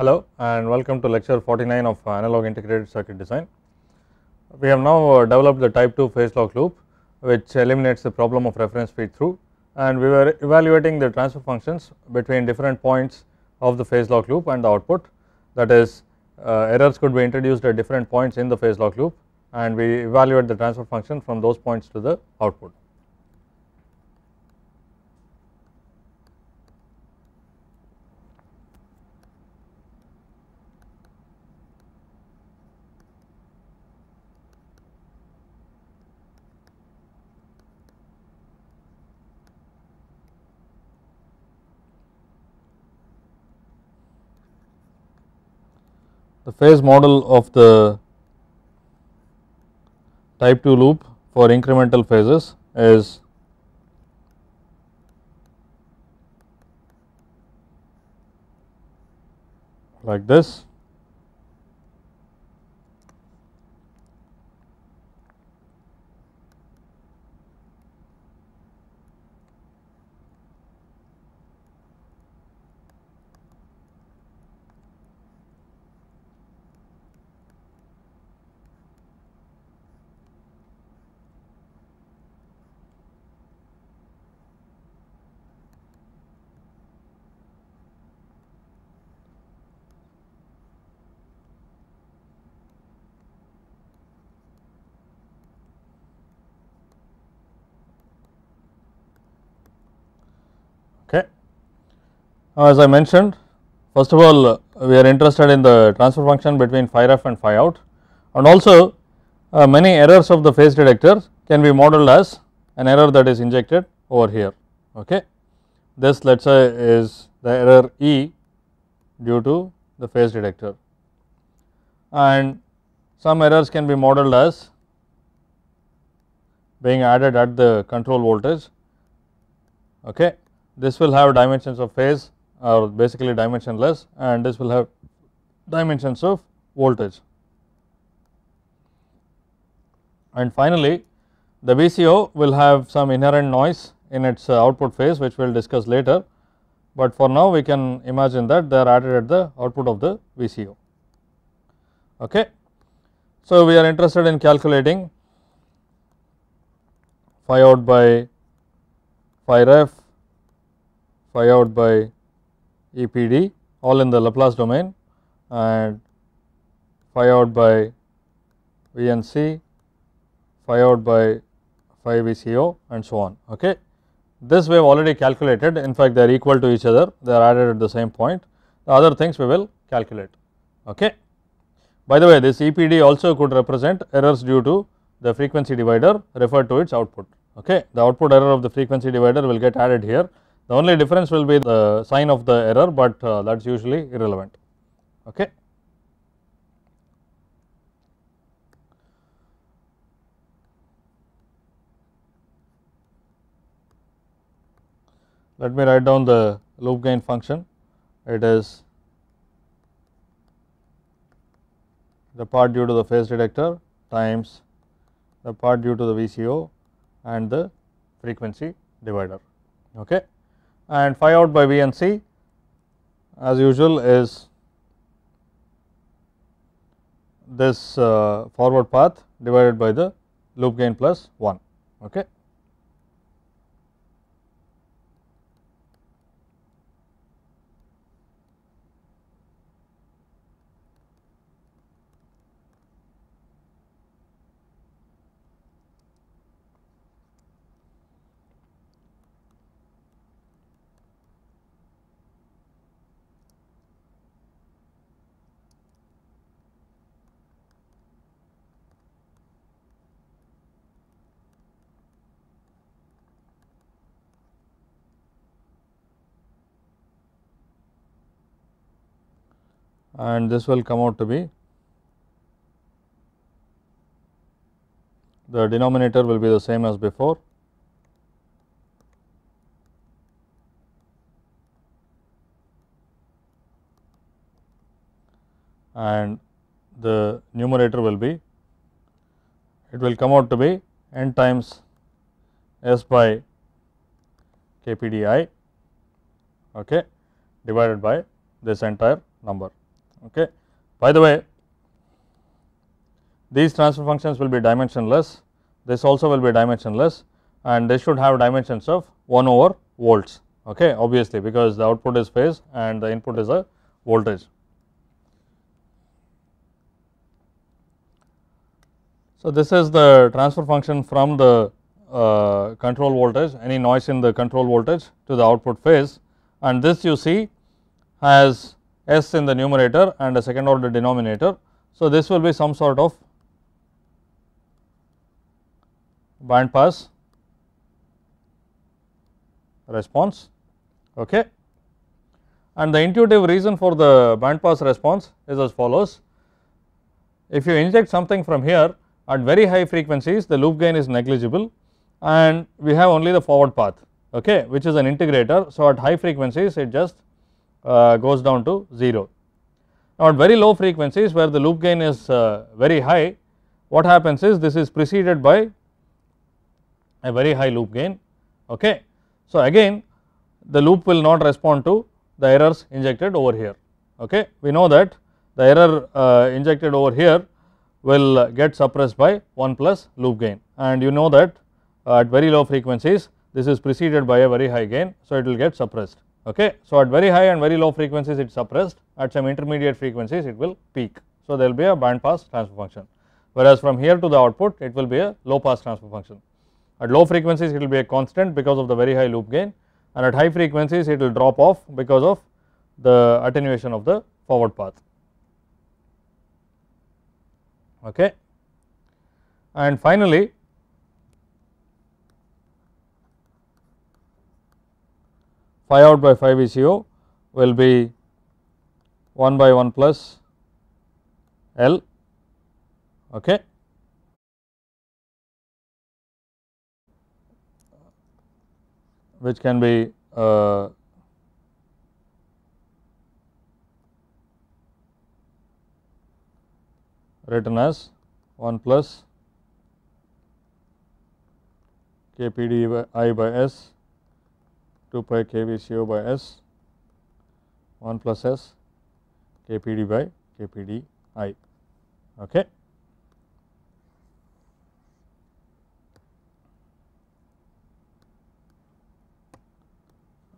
Hello and welcome to lecture 49 of analog integrated circuit design. We have now uh, developed the type 2 phase lock loop which eliminates the problem of reference feed through and we were evaluating the transfer functions between different points of the phase lock loop and the output that is uh, errors could be introduced at different points in the phase lock loop and we evaluate the transfer function from those points to the output. the phase model of the type 2 loop for incremental phases is like this Now, as I mentioned first of all we are interested in the transfer function between phi ref and phi out and also uh, many errors of the phase detector can be modeled as an error that is injected over here. Okay. This let us say is the error E due to the phase detector and some errors can be modeled as being added at the control voltage. Okay. This will have dimensions of phase are basically dimensionless and this will have dimensions of voltage. And finally, the VCO will have some inherent noise in its uh, output phase which we will discuss later, but for now we can imagine that they are added at the output of the VCO. Okay. So, we are interested in calculating phi out by phi ref, phi out by EPD all in the Laplace domain and phi out by VNC, phi out by phi VCO and so on. Okay. This we have already calculated in fact they are equal to each other they are added at the same point the other things we will calculate. Okay. By the way this EPD also could represent errors due to the frequency divider referred to its output. Okay. The output error of the frequency divider will get added here the only difference will be the sign of the error, but uh, that is usually irrelevant. Okay. Let me write down the loop gain function. It is the part due to the phase detector times the part due to the VCO and the frequency divider. Okay and phi out by B and C as usual is this uh, forward path divided by the loop gain plus 1. Okay. and this will come out to be the denominator will be the same as before and the numerator will be it will come out to be n times S by KPDI okay, divided by this entire number okay. By the way these transfer functions will be dimensionless, this also will be dimensionless and they should have dimensions of 1 over volts okay obviously because the output is phase and the input is a voltage. So, this is the transfer function from the uh, control voltage any noise in the control voltage to the output phase and this you see has s in the numerator and a second order denominator. So, this will be some sort of band pass response. Okay. And the intuitive reason for the band pass response is as follows. If you inject something from here at very high frequencies the loop gain is negligible and we have only the forward path okay, which is an integrator. So, at high frequencies it just uh, goes down to 0. Now at very low frequencies where the loop gain is uh, very high what happens is this is preceded by a very high loop gain okay. So again the loop will not respond to the errors injected over here okay. We know that the error uh, injected over here will get suppressed by 1 plus loop gain and you know that uh, at very low frequencies this is preceded by a very high gain so it will get suppressed. Okay. So, at very high and very low frequencies it is suppressed at some intermediate frequencies it will peak. So, there will be a band pass transfer function whereas from here to the output it will be a low pass transfer function. At low frequencies it will be a constant because of the very high loop gain and at high frequencies it will drop off because of the attenuation of the forward path. Okay. And finally, phi out by phi VCO will be 1 by 1 plus L. Okay. which can be uh, written as 1 plus k p d i by s 2 pi k v C O by S 1 plus S k p d by k p d i. Okay.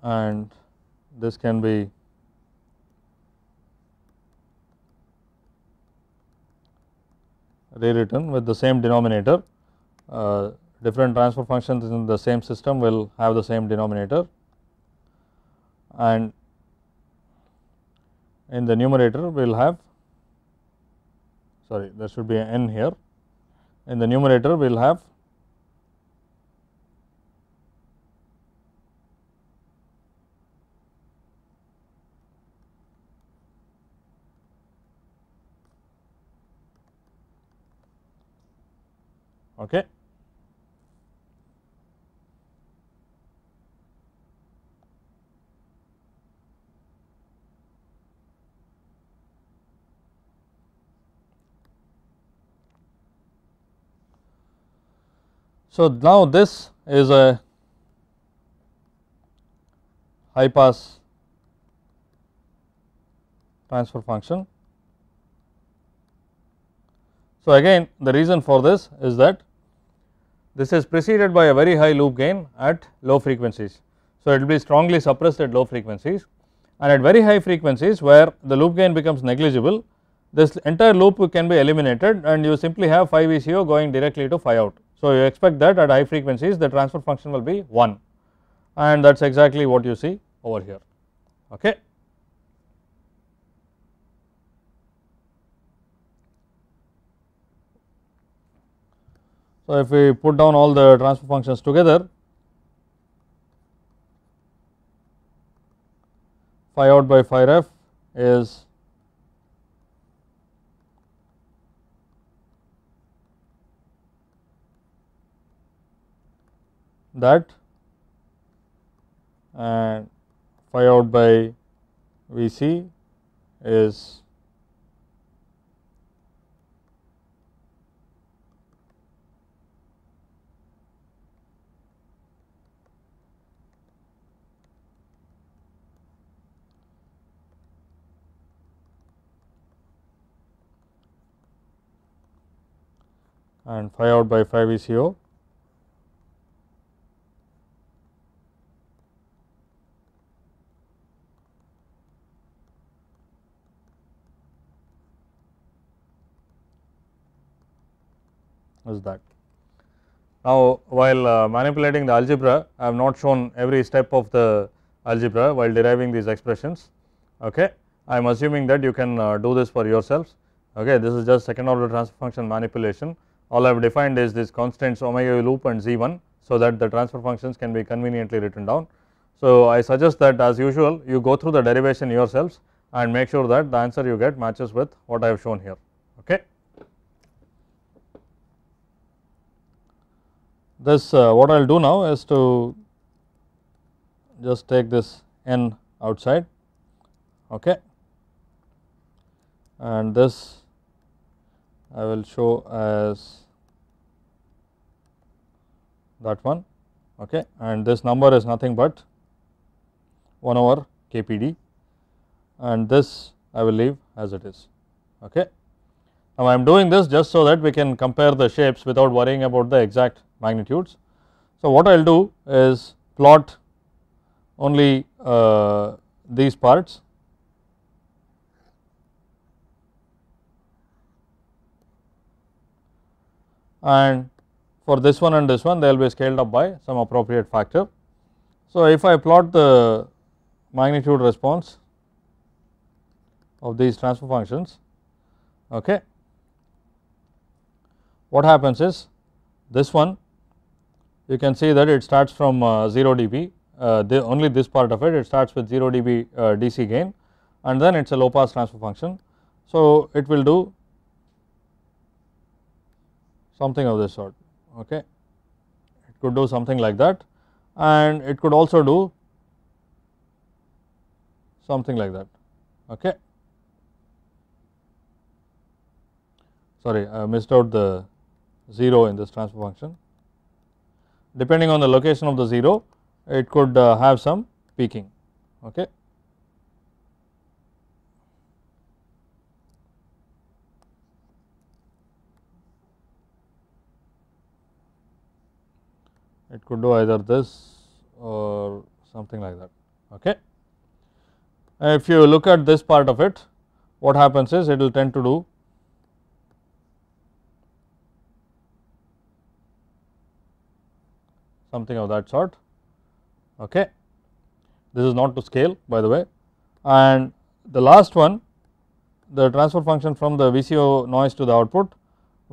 and this can be rewritten with the same denominator. Uh, different transfer functions in the same system will have the same denominator and in the numerator we will have sorry there should be an n here. In the numerator we will have okay. So, now this is a high pass transfer function. So, again the reason for this is that this is preceded by a very high loop gain at low frequencies. So, it will be strongly suppressed at low frequencies and at very high frequencies where the loop gain becomes negligible this entire loop can be eliminated and you simply have 5 ECO going directly to phi out. So, you expect that at high frequencies the transfer function will be 1 and that is exactly what you see over here. Okay. So, if we put down all the transfer functions together, phi out by phi ref is that and phi out by V c is and phi out by phi V c o that. Now, while uh, manipulating the algebra, I have not shown every step of the algebra while deriving these expressions. Okay. I am assuming that you can uh, do this for yourselves. Okay. This is just second order transfer function manipulation. All I have defined is these constants omega loop and z1, so that the transfer functions can be conveniently written down. So, I suggest that as usual you go through the derivation yourselves and make sure that the answer you get matches with what I have shown here. Okay. this uh, what I will do now is to just take this n outside okay and this I will show as that one okay and this number is nothing but 1 over KPD and this I will leave as it is okay. Now, I am doing this just so that we can compare the shapes without worrying about the exact magnitudes. So, what I will do is plot only uh, these parts. and for this one and this one they will be scaled up by some appropriate factor. So, if I plot the magnitude response of these transfer functions okay, what happens is this one you can see that it starts from uh, 0 dB uh, the only this part of it it starts with 0 dB uh, DC gain and then it is a low pass transfer function. So, it will do something of this sort okay it could do something like that and it could also do something like that okay sorry I missed out the 0 in this transfer function. Depending on the location of the 0, it could uh, have some peaking. Okay. It could do either this or something like that. Okay. If you look at this part of it, what happens is it will tend to do something of that sort. Okay. This is not to scale by the way and the last one the transfer function from the VCO noise to the output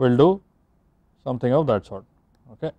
will do something of that sort. Okay.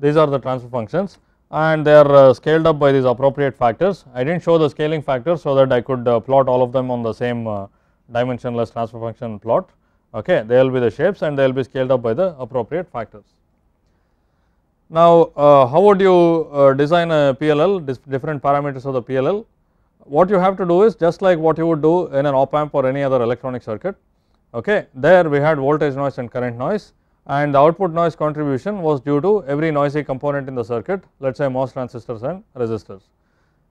these are the transfer functions and they are uh, scaled up by these appropriate factors. I did not show the scaling factors so that I could uh, plot all of them on the same uh, dimensionless transfer function plot. Okay, they will be the shapes and they will be scaled up by the appropriate factors. Now, uh, how would you uh, design a PLL, different parameters of the PLL? What you have to do is just like what you would do in an op amp or any other electronic circuit. Okay, there we had voltage noise and current noise and the output noise contribution was due to every noisy component in the circuit let us say MOS transistors and resistors.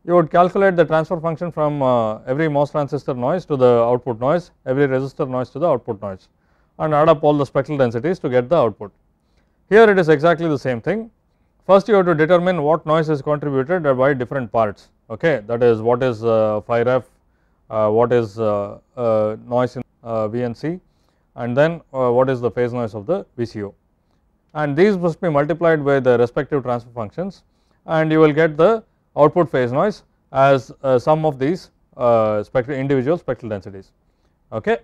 You would calculate the transfer function from uh, every MOS transistor noise to the output noise, every resistor noise to the output noise and add up all the spectral densities to get the output. Here it is exactly the same thing. First you have to determine what noise is contributed by different parts okay that is what is uh, uh, what is uh, uh noise in uh, VNC and then uh, what is the phase noise of the VCO. And these must be multiplied by the respective transfer functions and you will get the output phase noise as uh, sum of these uh, spectral individual spectral densities. Okay.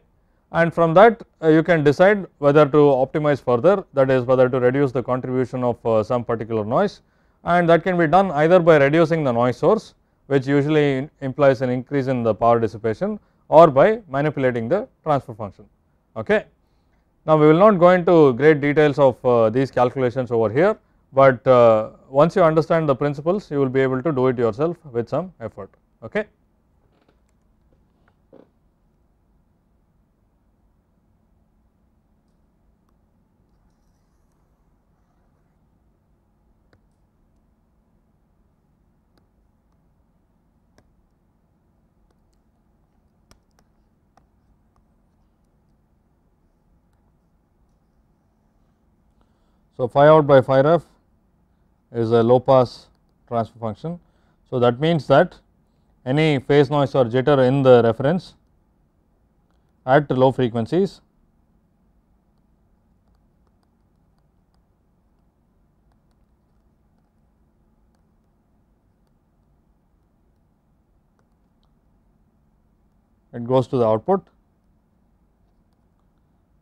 And from that you can decide whether to optimize further that is whether to reduce the contribution of some particular noise and that can be done either by reducing the noise source which usually implies an increase in the power dissipation or by manipulating the transfer function. Okay. Now, we will not go into great details of uh, these calculations over here, but uh, once you understand the principles, you will be able to do it yourself with some effort. Okay. So, phi out by phi ref is a low pass transfer function. So, that means that any phase noise or jitter in the reference at low frequencies it goes to the output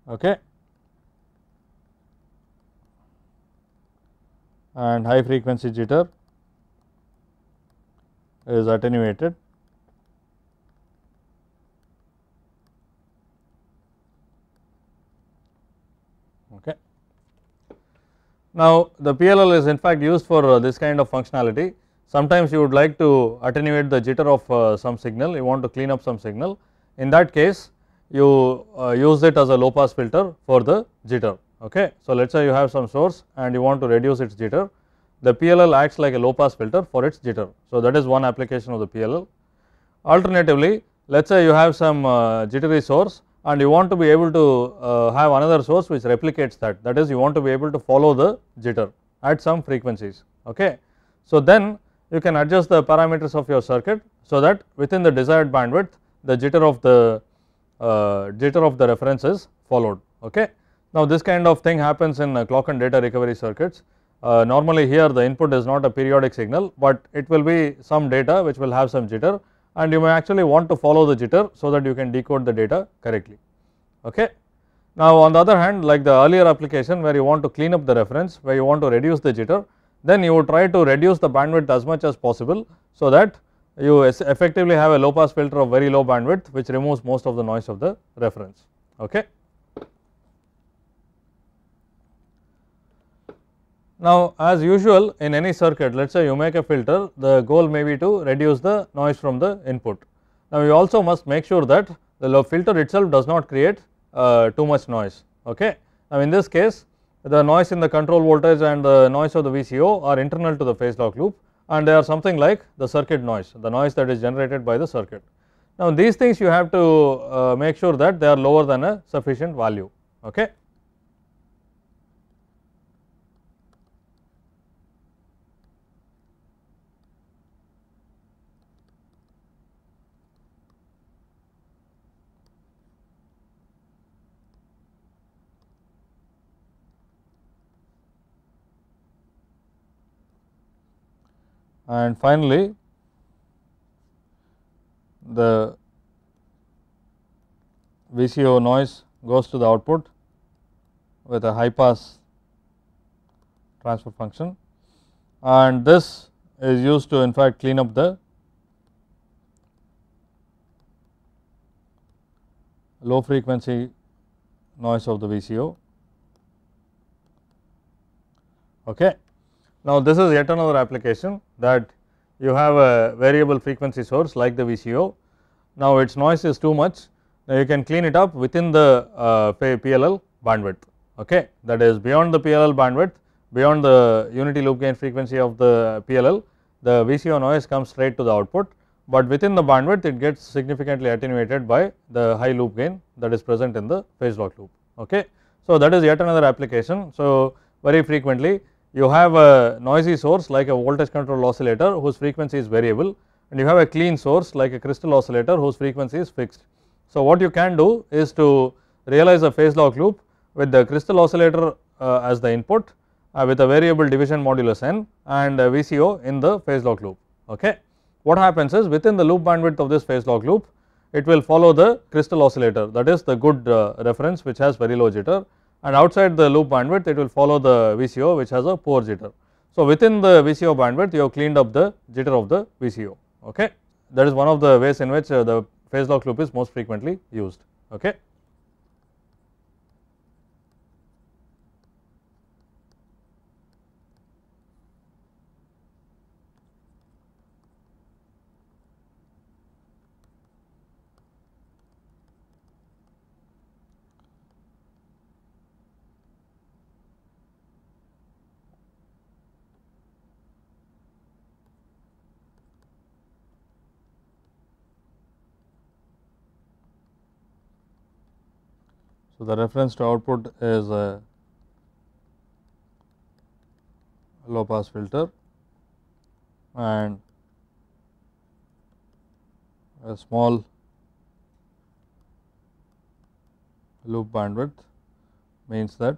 okay and high frequency jitter is attenuated. Okay. Now, the PLL is in fact used for uh, this kind of functionality. Sometimes you would like to attenuate the jitter of uh, some signal, you want to clean up some signal. In that case, you uh, use it as a low pass filter for the jitter. Okay. So, let us say you have some source and you want to reduce its jitter, the PLL acts like a low pass filter for its jitter. So, that is one application of the PLL. Alternatively, let us say you have some uh, jittery source and you want to be able to uh, have another source which replicates that, that is you want to be able to follow the jitter at some frequencies. Okay. So, then you can adjust the parameters of your circuit, so that within the desired bandwidth the jitter of the uh, jitter of the reference is followed. Okay. Now this kind of thing happens in uh, clock and data recovery circuits. Uh, normally here the input is not a periodic signal but it will be some data which will have some jitter and you may actually want to follow the jitter so that you can decode the data correctly okay. Now on the other hand like the earlier application where you want to clean up the reference where you want to reduce the jitter then you would try to reduce the bandwidth as much as possible so that you effectively have a low pass filter of very low bandwidth which removes most of the noise of the reference okay. Now, as usual in any circuit let us say you make a filter the goal may be to reduce the noise from the input. Now, you also must make sure that the filter itself does not create uh, too much noise. Okay. Now, in this case the noise in the control voltage and the noise of the VCO are internal to the phase lock loop and they are something like the circuit noise, the noise that is generated by the circuit. Now, these things you have to uh, make sure that they are lower than a sufficient value. Okay. and finally, the VCO noise goes to the output with a high pass transfer function and this is used to in fact clean up the low frequency noise of the VCO. Okay. Now, this is yet another application that you have a variable frequency source like the VCO. Now, its noise is too much. Now, you can clean it up within the uh, PLL bandwidth. Okay, that is beyond the PLL bandwidth, beyond the unity loop gain frequency of the PLL, the VCO noise comes straight to the output, but within the bandwidth it gets significantly attenuated by the high loop gain that is present in the phase lock loop. Okay. So, that is yet another application. So, very frequently you have a noisy source like a voltage control oscillator whose frequency is variable and you have a clean source like a crystal oscillator whose frequency is fixed. So, what you can do is to realize a phase lock loop with the crystal oscillator uh, as the input uh, with a variable division modulus n and VCO in the phase lock loop. Okay. What happens is within the loop bandwidth of this phase lock loop it will follow the crystal oscillator that is the good uh, reference which has very low jitter and outside the loop bandwidth it will follow the VCO which has a poor jitter. So, within the VCO bandwidth you have cleaned up the jitter of the VCO okay. That is one of the ways in which uh, the phase lock loop is most frequently used okay. So, the reference to output is a low pass filter and a small loop bandwidth means that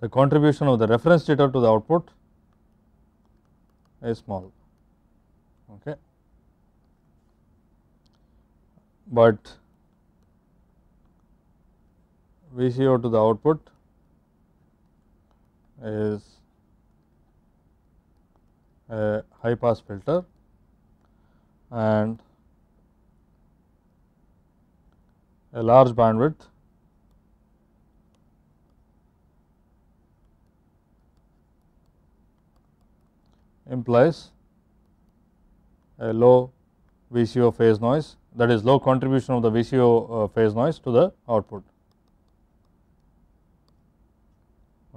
the contribution of the reference jitter to the output is small. Okay. But VCO to the output is a high pass filter and a large bandwidth implies a low VCO phase noise that is low contribution of the VCO uh, phase noise to the output.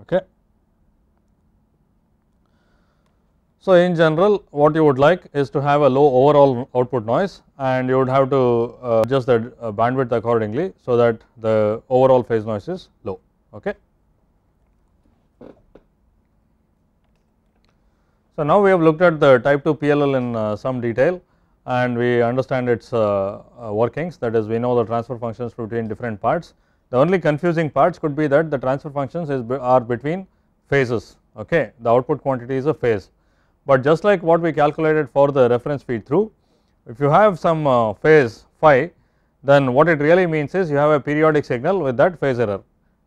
Okay. So, in general what you would like is to have a low overall output noise and you would have to uh, adjust the uh, bandwidth accordingly, so that the overall phase noise is low. Okay. So, now we have looked at the type 2 PLL in uh, some detail and we understand its uh, uh, workings that is we know the transfer functions between different parts the only confusing parts could be that the transfer functions is, are between phases, okay. the output quantity is a phase. But just like what we calculated for the reference feed through, if you have some uh, phase phi, then what it really means is you have a periodic signal with that phase error.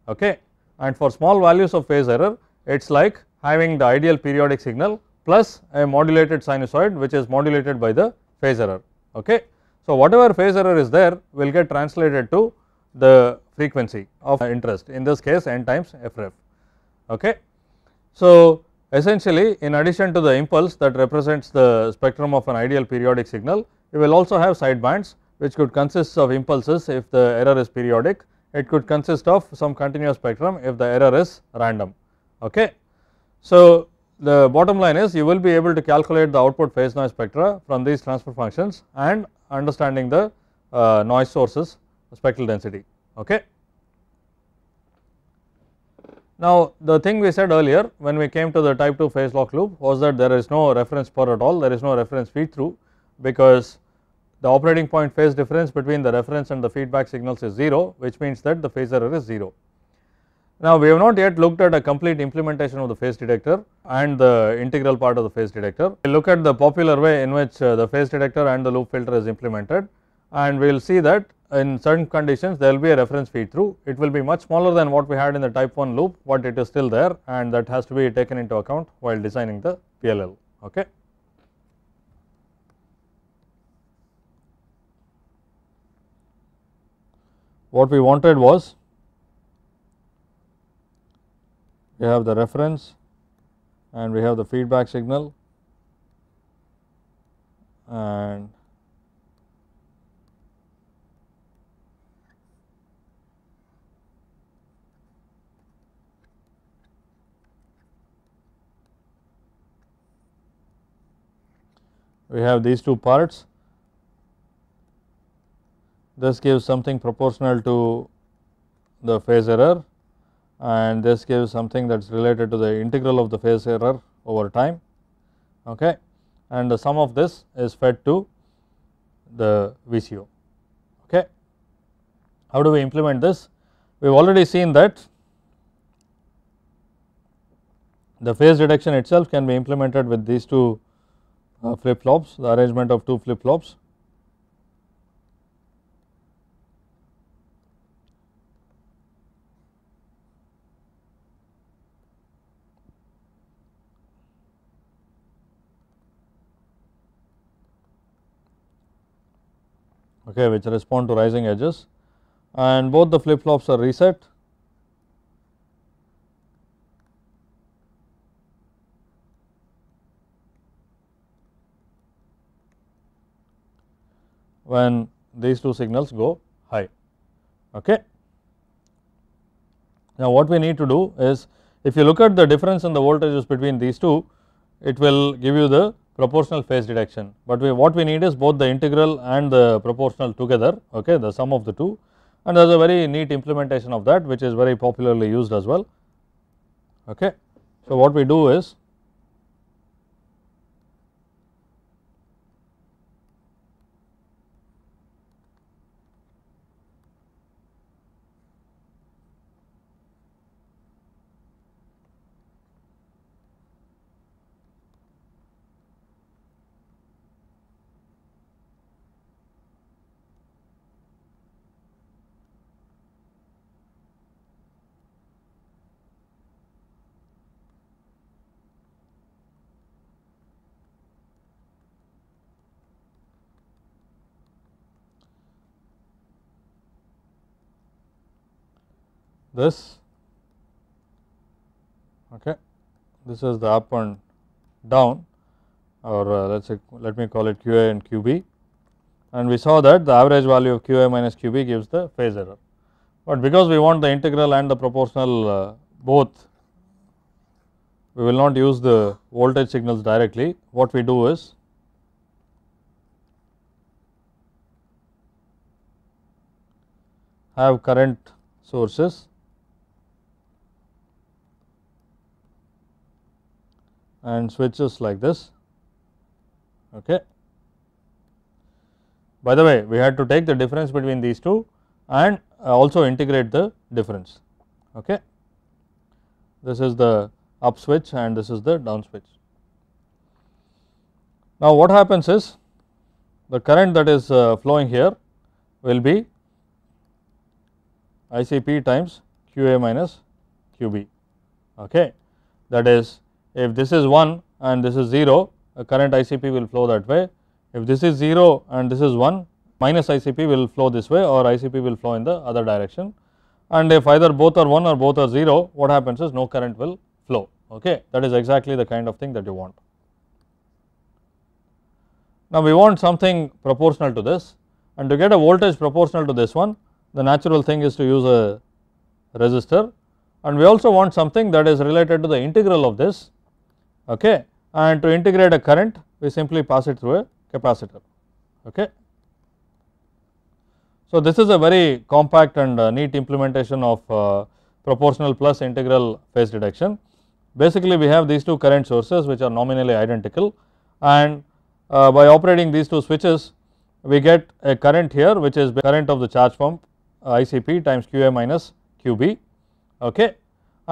Okay. And for small values of phase error, it is like having the ideal periodic signal plus a modulated sinusoid which is modulated by the phase error. Okay. So, whatever phase error is there will get translated to the frequency of interest in this case n times FREF. Okay. So, essentially in addition to the impulse that represents the spectrum of an ideal periodic signal, you will also have sidebands which could consist of impulses if the error is periodic, it could consist of some continuous spectrum if the error is random. Okay. So, the bottom line is you will be able to calculate the output phase noise spectra from these transfer functions and understanding the uh, noise sources spectral density. Okay. Now, the thing we said earlier when we came to the type 2 phase lock loop was that there is no reference per at all, there is no reference feed through because the operating point phase difference between the reference and the feedback signals is 0 which means that the phase error is 0. Now, we have not yet looked at a complete implementation of the phase detector and the integral part of the phase detector. We look at the popular way in which uh, the phase detector and the loop filter is implemented and we will see that in certain conditions there will be a reference feed through. It will be much smaller than what we had in the type 1 loop, but it is still there and that has to be taken into account while designing the PLL. Okay. What we wanted was we have the reference and we have the feedback signal and we have these two parts this gives something proportional to the phase error and this gives something that is related to the integral of the phase error over time okay. and the sum of this is fed to the VCO. Okay. How do we implement this? We have already seen that the phase detection itself can be implemented with these two uh, flip flops, the arrangement of two flip flops. okay, which respond to rising edges and both the flip flops are reset when these two signals go high. Okay. Now, what we need to do is if you look at the difference in the voltages between these two, it will give you the proportional phase detection, but we, what we need is both the integral and the proportional together, okay, the sum of the two and there is a very neat implementation of that which is very popularly used as well. Okay. So, what we do is this okay this is the up and down or uh, let us say let me call it qa and qb and we saw that the average value of qa minus qb gives the phase error. But because we want the integral and the proportional uh, both we will not use the voltage signals directly what we do is have current sources and switches like this. Okay. By the way, we had to take the difference between these two and uh, also integrate the difference. Okay. This is the up switch and this is the down switch. Now, what happens is the current that is uh, flowing here will be ICP times QA minus QB. Okay. That is if this is 1 and this is 0, a current ICP will flow that way. If this is 0 and this is 1, minus ICP will flow this way or ICP will flow in the other direction. And if either both are 1 or both are 0, what happens is no current will flow. Okay, That is exactly the kind of thing that you want. Now, we want something proportional to this and to get a voltage proportional to this one, the natural thing is to use a resistor and we also want something that is related to the integral of this okay. and to integrate a current we simply pass it through a capacitor. Okay. So, this is a very compact and uh, neat implementation of uh, proportional plus integral phase detection. Basically, we have these two current sources which are nominally identical and uh, by operating these two switches we get a current here which is current of the charge pump ICP times QA minus QB. Okay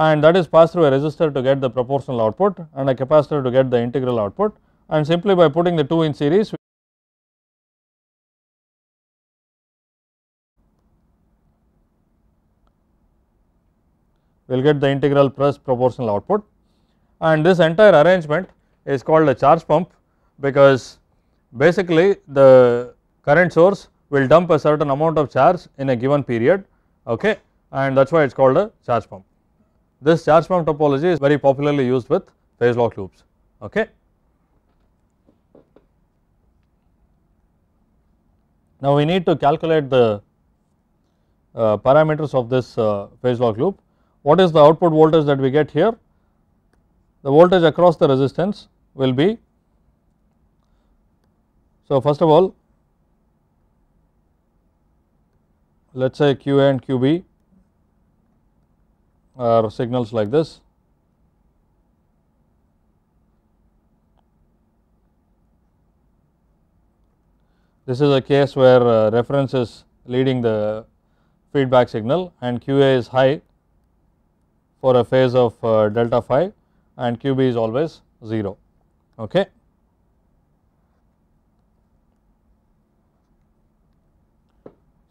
and that is passed through a resistor to get the proportional output and a capacitor to get the integral output and simply by putting the two in series we will get the integral plus proportional output and this entire arrangement is called a charge pump because basically the current source will dump a certain amount of charge in a given period okay and that is why it is called a charge pump. This charge pump topology is very popularly used with phase lock loops. Okay. Now, we need to calculate the uh, parameters of this uh, phase lock loop. What is the output voltage that we get here? The voltage across the resistance will be. So, first of all let us say q a and q b are signals like this. This is a case where uh, reference is leading the feedback signal and QA is high for a phase of uh, delta phi and QB is always 0. Okay.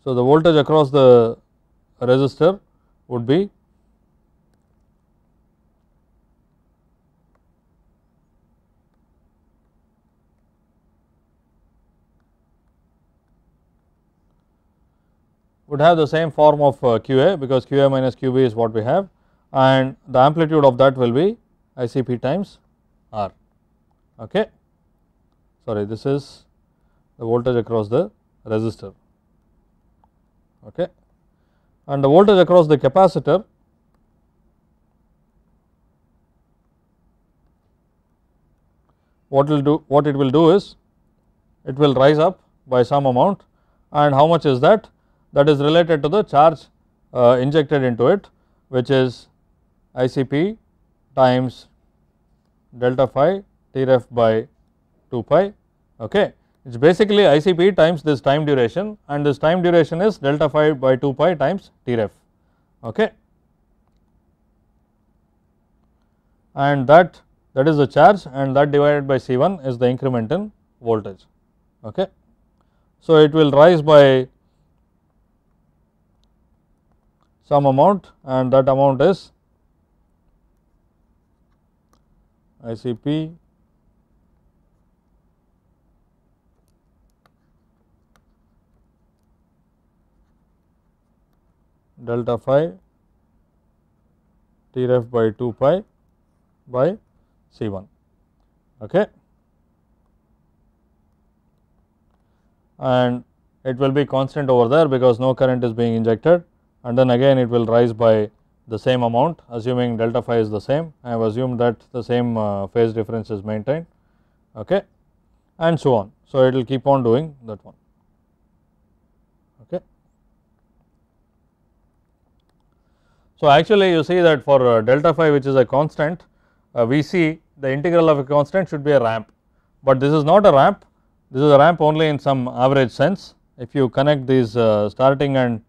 So, the voltage across the resistor would be would have the same form of uh, QA because QA minus QB is what we have and the amplitude of that will be ICP times R. Okay. Sorry, this is the voltage across the resistor. Okay. And the voltage across the capacitor what will do what it will do is it will rise up by some amount and how much is that that is related to the charge uh, injected into it which is ICP times delta phi Tref by 2 pi okay it is basically ICP times this time duration and this time duration is delta phi by 2 pi times Tref okay and that that is the charge and that divided by C1 is the increment in voltage okay so it will rise by some amount and that amount is ICP delta phi ref by 2 pi by C 1. Okay. And it will be constant over there because no current is being injected and then again it will rise by the same amount assuming delta phi is the same. I have assumed that the same uh, phase difference is maintained okay, and so on. So, it will keep on doing that one. Okay. So, actually you see that for uh, delta phi which is a constant uh, we see the integral of a constant should be a ramp, but this is not a ramp this is a ramp only in some average sense. If you connect these uh, starting and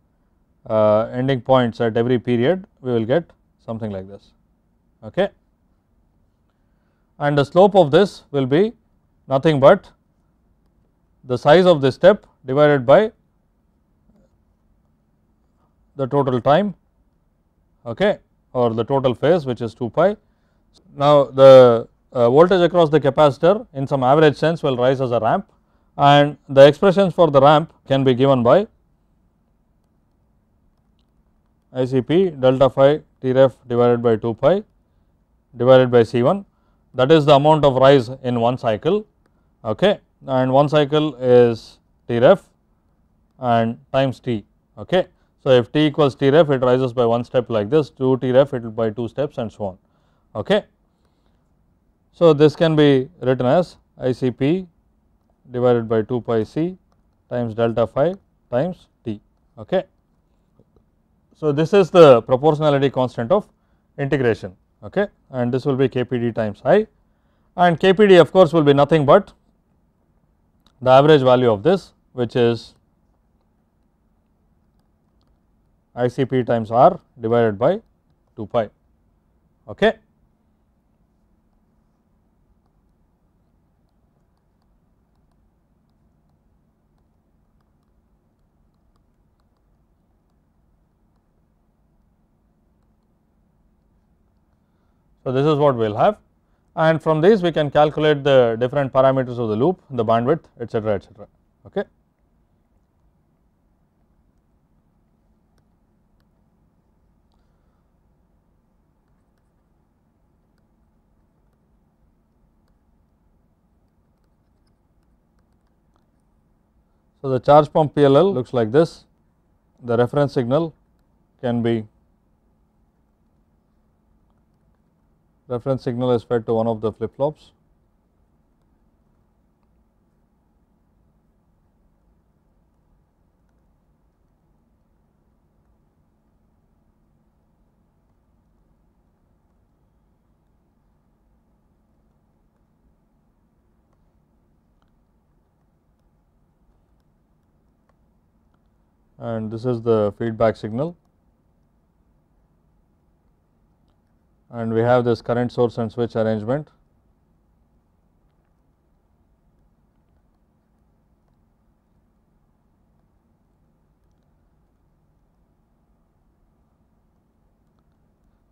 uh, ending points at every period we will get something like this okay and the slope of this will be nothing but the size of this step divided by the total time okay or the total phase which is 2 pi now the uh, voltage across the capacitor in some average sense will rise as a ramp and the expressions for the ramp can be given by ICP delta phi Tref divided by 2 pi divided by C1 that is the amount of rise in one cycle okay and one cycle is Tref and times T okay. So, if T equals Tref it rises by one step like this 2 Tref it will by 2 steps and so on okay. So, this can be written as ICP divided by 2 pi C times delta phi times T okay. So, this is the proportionality constant of integration okay and this will be KPD times I and KPD of course will be nothing but the average value of this which is ICP times R divided by 2 pi okay. So, this is what we will have and from this we can calculate the different parameters of the loop, the bandwidth etc., etc. Okay. So, the charge pump PLL looks like this, the reference signal can be reference signal is fed to one of the flip flops. and this is the feedback signal and we have this current source and switch arrangement.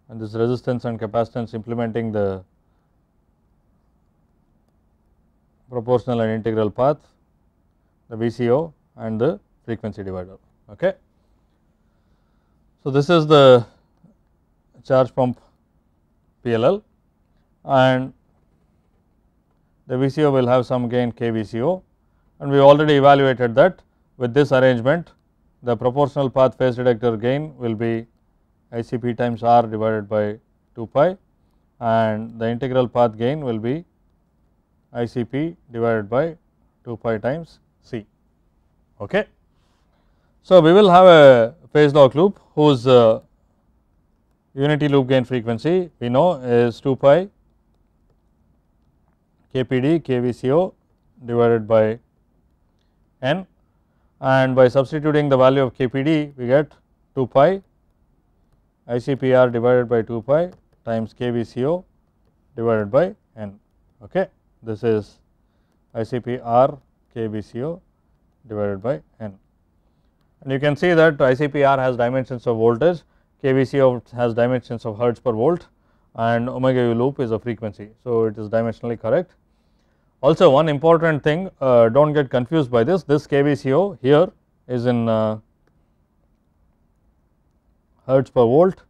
and this resistance and capacitance implementing the proportional and integral path, the VCO and the frequency divider. Okay. So, this is the charge pump PLL and the VCO will have some gain KVCO and we already evaluated that with this arrangement the proportional path phase detector gain will be ICP times R divided by 2 pi and the integral path gain will be ICP divided by 2 pi times C. Okay. So, we will have a phase lock loop whose uh, unity loop gain frequency we know is 2 pi KPD KVCO divided by n and by substituting the value of KPD we get 2 pi ICPR divided by 2 pi times KVCO divided by n. Okay. This is ICPR KVCO divided by n. And you can see that ICPR has dimensions of voltage KVC has dimensions of hertz per volt and omega u loop is a frequency. So, it is dimensionally correct. Also one important thing uh, do not get confused by this, this KVCO here is in uh, hertz per volt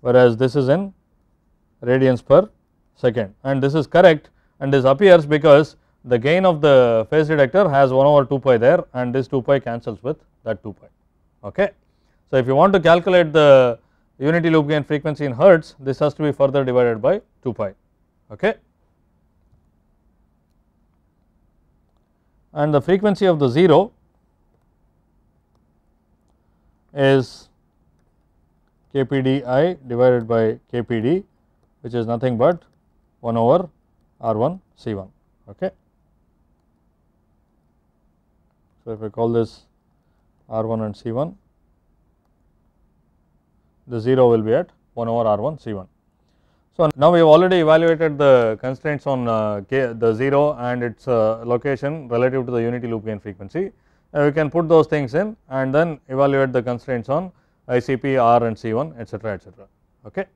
whereas this is in radians per second and this is correct and this appears because the gain of the phase detector has 1 over 2 pi there and this 2 pi cancels with that 2 pi. Okay. So, if you want to calculate the unity loop gain frequency in hertz this has to be further divided by 2 pi okay. And the frequency of the 0 is kpdi divided by kpd which is nothing but 1 over r1 c1 okay. So, if I call this r1 and c1 the 0 will be at 1 over R1 C1. So, now we have already evaluated the constraints on uh, K, the 0 and its uh, location relative to the unity loop gain frequency. Uh, we can put those things in and then evaluate the constraints on ICP, R and C1 etc., etc. Okay.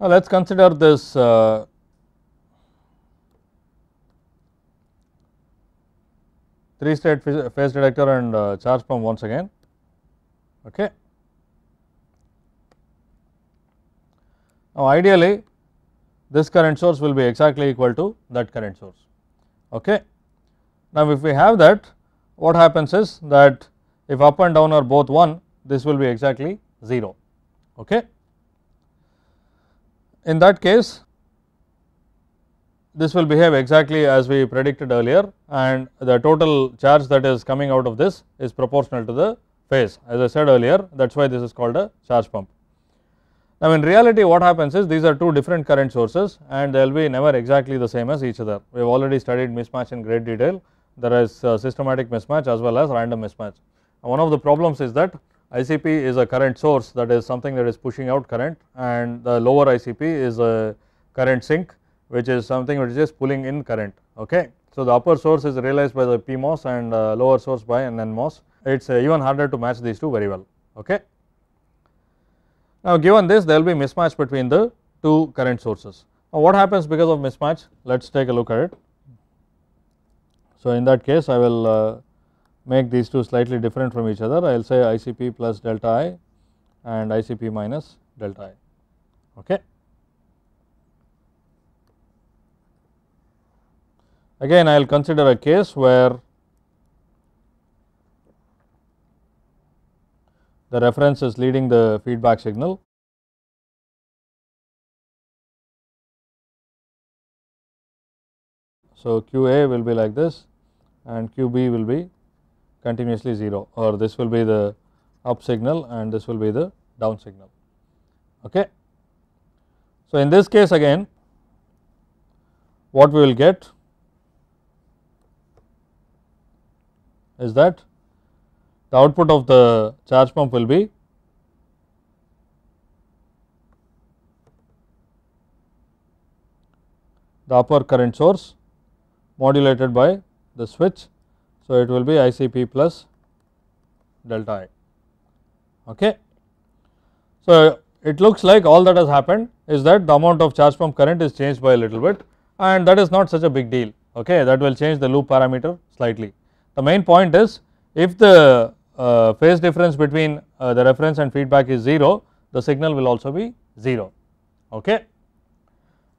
Now, let us consider this uh, three state phase detector and uh, charge pump once again. Okay. Now, ideally this current source will be exactly equal to that current source. Okay. Now, if we have that what happens is that if up and down are both 1 this will be exactly 0. Okay. In that case, this will behave exactly as we predicted earlier and the total charge that is coming out of this is proportional to the phase as I said earlier that is why this is called a charge pump. Now in reality what happens is these are two different current sources and they will be never exactly the same as each other. We have already studied mismatch in great detail there is uh, systematic mismatch as well as random mismatch. One of the problems is that ICP is a current source that is something that is pushing out current and the lower ICP is a current sink which is something which is just pulling in current. Okay. So, the upper source is realized by the PMOS and uh, lower source by an NMOS. It is uh, even harder to match these two very well. Okay. Now, given this there will be mismatch between the two current sources. Now, what happens because of mismatch? Let us take a look at it. So, in that case I will uh, make these two slightly different from each other, I will say ICP plus delta I and ICP minus delta I. Okay. Again, I will consider a case where the reference is leading the feedback signal. So, QA will be like this and QB will be continuously 0 or this will be the up signal and this will be the down signal. Okay. So, in this case again what we will get is that the output of the charge pump will be the upper current source modulated by the switch so, it will be ICP plus delta I. Okay. So, it looks like all that has happened is that the amount of charge pump current is changed by a little bit and that is not such a big deal okay that will change the loop parameter slightly. The main point is if the uh, phase difference between uh, the reference and feedback is 0 the signal will also be 0 okay.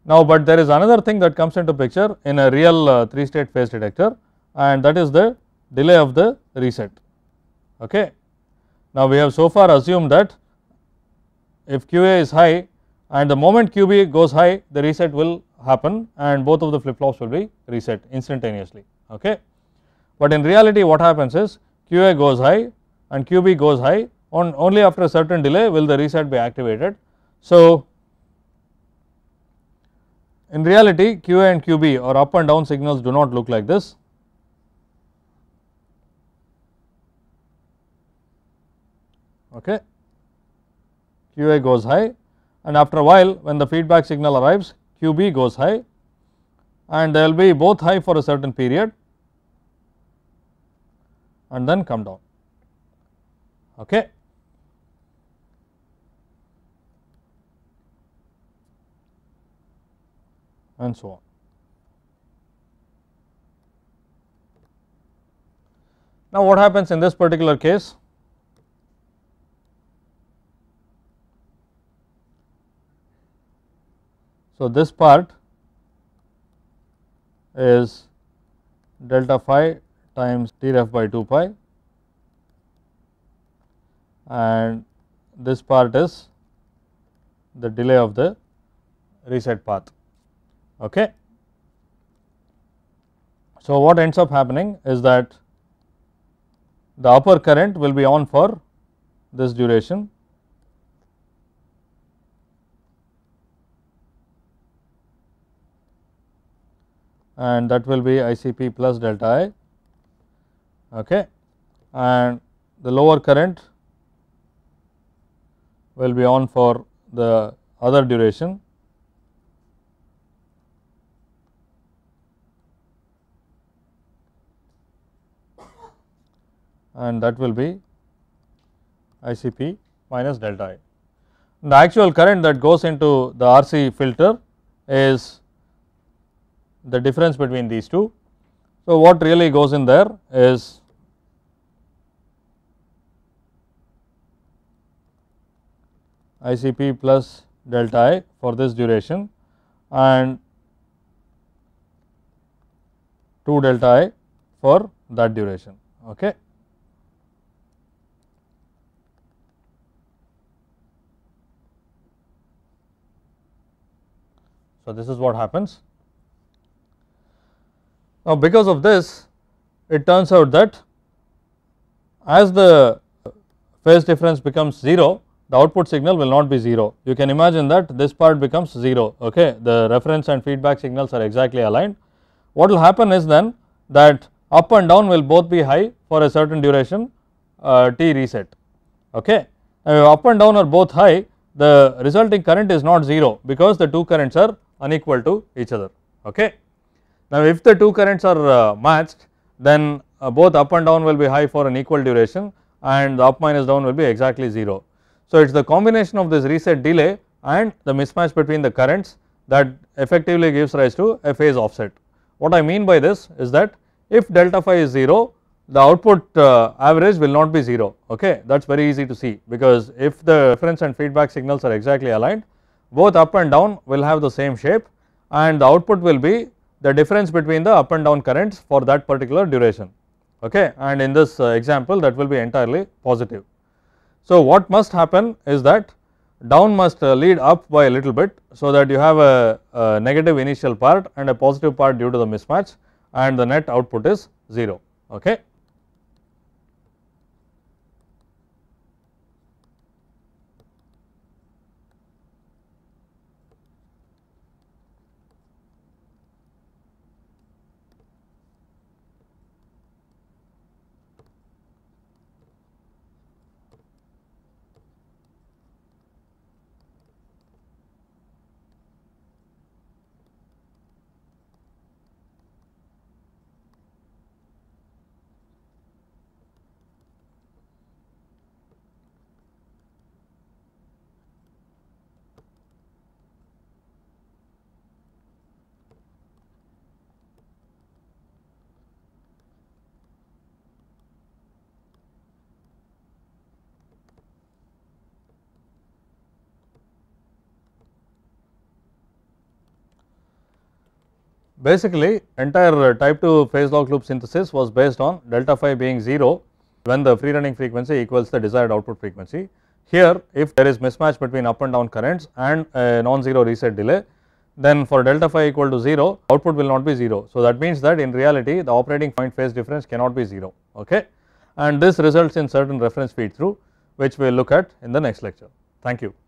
Now, but there is another thing that comes into picture in a real uh, 3 state phase detector and that is the delay of the reset. Okay. Now, we have so far assumed that if QA is high and the moment QB goes high the reset will happen and both of the flip flops will be reset instantaneously. Okay. But in reality what happens is QA goes high and QB goes high on only after a certain delay will the reset be activated. So, in reality QA and QB or up and down signals do not look like this okay QA goes high and after a while when the feedback signal arrives QB goes high and they will be both high for a certain period and then come down okay. and so on. Now, what happens in this particular case? So, this part is delta phi times T ref by 2 pi and this part is the delay of the reset path. Okay. So, what ends up happening is that the upper current will be on for this duration and that will be ICP plus delta I okay. and the lower current will be on for the other duration and that will be ICP minus delta I. the actual current that goes into the RC filter is the difference between these two. So, what really goes in there is ICP plus delta i for this duration and 2 delta i for that duration. Okay. So, this is what happens now, because of this it turns out that as the phase difference becomes 0 the output signal will not be 0. You can imagine that this part becomes 0 okay the reference and feedback signals are exactly aligned. What will happen is then that up and down will both be high for a certain duration uh, T reset okay. Now, up and down are both high the resulting current is not 0 because the two currents are unequal to each other okay. Now if the two currents are uh, matched then uh, both up and down will be high for an equal duration and the up minus down will be exactly 0. So it is the combination of this reset delay and the mismatch between the currents that effectively gives rise to a phase offset. What I mean by this is that if delta phi is 0 the output uh, average will not be 0 okay that is very easy to see because if the reference and feedback signals are exactly aligned both up and down will have the same shape and the output will be the difference between the up and down currents for that particular duration okay and in this uh, example that will be entirely positive. So, what must happen is that down must uh, lead up by a little bit so that you have a, a, negative initial part and a positive part due to the mismatch and the net output is 0 okay. Basically entire uh, type 2 phase lock loop synthesis was based on delta phi being 0 when the free running frequency equals the desired output frequency. Here if there is mismatch between up and down currents and a non-zero reset delay then for delta phi equal to 0 output will not be 0. So that means that in reality the operating point phase difference cannot be 0 okay and this results in certain reference feed through which we will look at in the next lecture. Thank you.